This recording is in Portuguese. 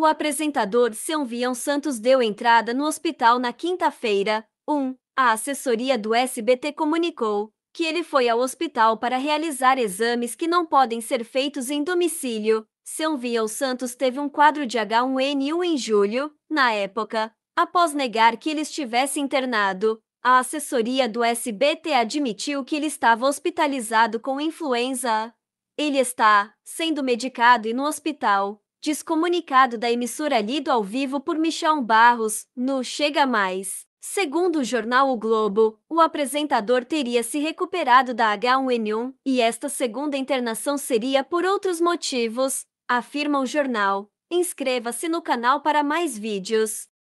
O apresentador Selvião Santos deu entrada no hospital na quinta-feira. 1. A assessoria do SBT comunicou que ele foi ao hospital para realizar exames que não podem ser feitos em domicílio. Selvião Santos teve um quadro de H1N1 em julho, na época, após negar que ele estivesse internado. A assessoria do SBT admitiu que ele estava hospitalizado com influenza. Ele está sendo medicado e no hospital. Diz comunicado da emissora lido ao vivo por Michão Barros, no Chega Mais. Segundo o jornal O Globo, o apresentador teria se recuperado da H1N1 e esta segunda internação seria por outros motivos, afirma o jornal. Inscreva-se no canal para mais vídeos.